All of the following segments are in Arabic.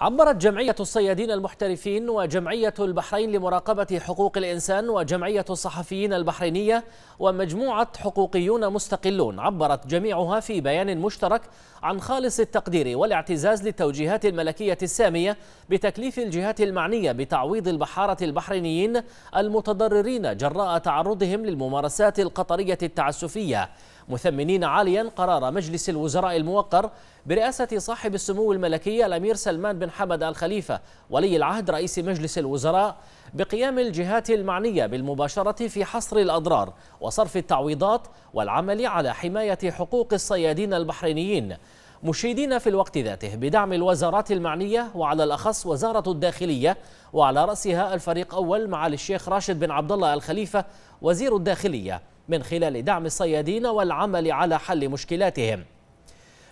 عبرت جمعية الصيادين المحترفين وجمعية البحرين لمراقبة حقوق الإنسان وجمعية الصحفيين البحرينية ومجموعة حقوقيون مستقلون عبرت جميعها في بيان مشترك عن خالص التقدير والاعتزاز للتوجيهات الملكية السامية بتكليف الجهات المعنية بتعويض البحارة البحرينيين المتضررين جراء تعرضهم للممارسات القطرية التعسفية مثمنين عاليا قرار مجلس الوزراء الموقر برئاسة صاحب السمو الملكي الأمير سلمان بن حمد الخليفة ولي العهد رئيس مجلس الوزراء بقيام الجهات المعنية بالمباشرة في حصر الأضرار وصرف التعويضات والعمل على حماية حقوق الصيادين البحرينيين مشيدين في الوقت ذاته بدعم الوزارات المعنية وعلى الأخص وزارة الداخلية وعلى رأسها الفريق أول معالي الشيخ راشد بن عبد الله الخليفة وزير الداخلية من خلال دعم الصيادين والعمل على حل مشكلاتهم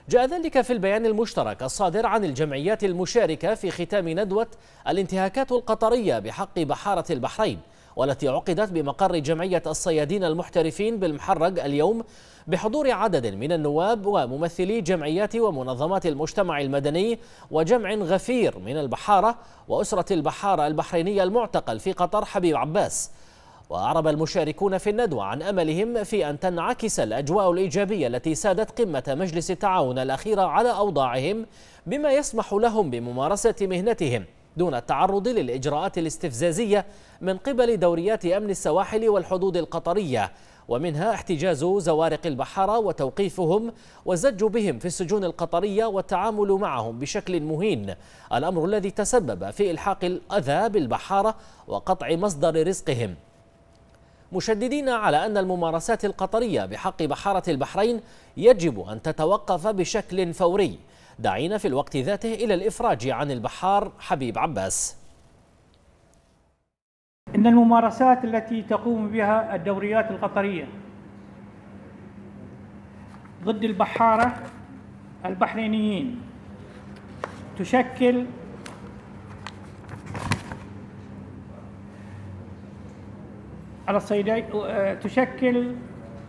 جاء ذلك في البيان المشترك الصادر عن الجمعيات المشاركة في ختام ندوة الانتهاكات القطرية بحق بحارة البحرين والتي عقدت بمقر جمعية الصيادين المحترفين بالمحرق اليوم بحضور عدد من النواب وممثلي جمعيات ومنظمات المجتمع المدني وجمع غفير من البحارة وأسرة البحارة البحرينية المعتقل في قطر حبيب عباس وأعرب المشاركون في الندوة عن أملهم في أن تنعكس الأجواء الإيجابية التي سادت قمة مجلس التعاون الأخيرة على أوضاعهم بما يسمح لهم بممارسة مهنتهم دون التعرض للإجراءات الاستفزازية من قبل دوريات أمن السواحل والحدود القطرية ومنها احتجاز زوارق البحارة وتوقيفهم والزج بهم في السجون القطرية والتعامل معهم بشكل مهين الأمر الذي تسبب في إلحاق الأذى بالبحارة وقطع مصدر رزقهم مشددين على أن الممارسات القطرية بحق بحارة البحرين يجب أن تتوقف بشكل فوري داعين في الوقت ذاته إلى الإفراج عن البحار حبيب عباس إن الممارسات التي تقوم بها الدوريات القطرية ضد البحارة البحرينيين تشكل على الصعيدين آه، تشكل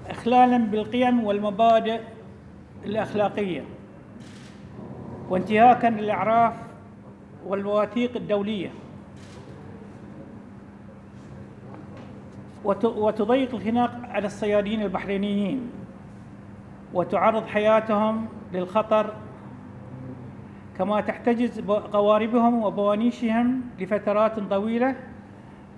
إخلالا بالقيم والمبادئ الأخلاقية وانتهاكا للأعراف والمواثيق الدولية وتضيق الخناق على الصيادين البحرينيين وتعرض حياتهم للخطر كما تحتجز قواربهم وبوانيشهم لفترات طويلة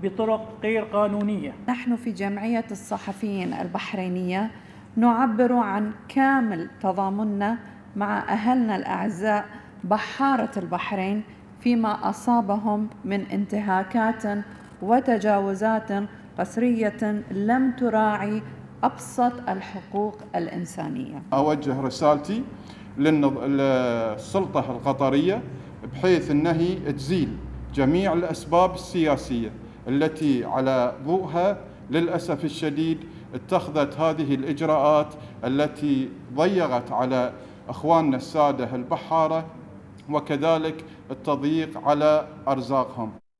بطرق غير قانونية نحن في جمعية الصحفيين البحرينية نعبر عن كامل تضامننا مع أهلنا الأعزاء بحارة البحرين فيما أصابهم من انتهاكات وتجاوزات قسرية لم تراعي أبسط الحقوق الإنسانية أوجه رسالتي للسلطة القطرية بحيث أنها تزيل جميع الأسباب السياسية التي على ضوءها للأسف الشديد اتخذت هذه الإجراءات التي ضيغت على أخواننا السادة البحارة وكذلك التضييق على أرزاقهم